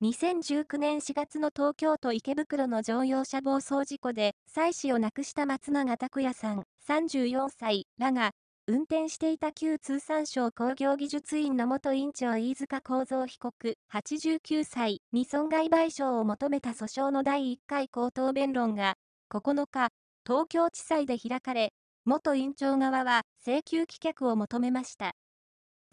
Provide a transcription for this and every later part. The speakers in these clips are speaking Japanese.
2019年4月の東京都池袋の乗用車暴走事故で、妻子を亡くした松永拓也さん、34歳らが、運転していた旧通産省工業技術院の元院長飯塚幸三被告、89歳に損害賠償を求めた訴訟の第1回口頭弁論が、9日、東京地裁で開かれ、元院長側は請求棄却を求めました。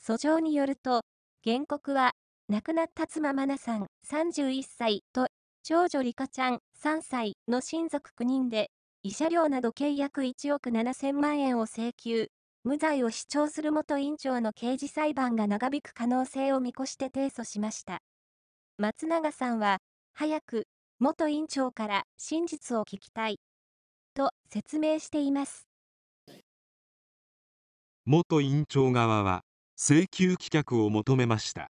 訴状によると、原告は亡くなった妻マナさん31歳と、長女リカちゃん3歳の親族9人で、慰謝料など契約1億7000万円を請求、無罪を主張する元院長の刑事裁判が長引く可能性を見越して提訴しました。松永さんは、早く、元院長から真実を聞きたい、と説明しています。元院長側は、請求棄却を求めました。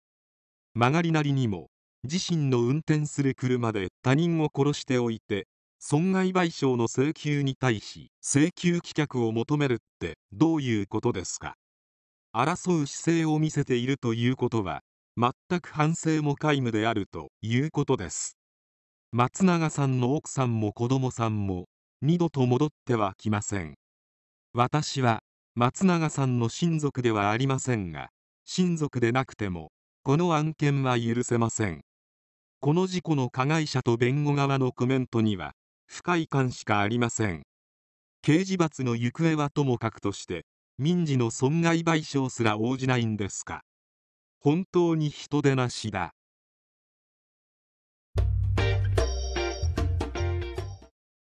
曲がりなりにも自身の運転する車で他人を殺しておいて損害賠償の請求に対し請求棄却を求めるってどういうことですか争う姿勢を見せているということは全く反省も皆無であるということです松永さんの奥さんも子供さんも二度と戻ってはきません私は松永さんの親族ではありませんが親族でなくてもこの案件は許せませんこの事故の加害者と弁護側のコメントには不快感しかありません刑事罰の行方はともかくとして民事の損害賠償すら応じないんですか本当に人手なしだ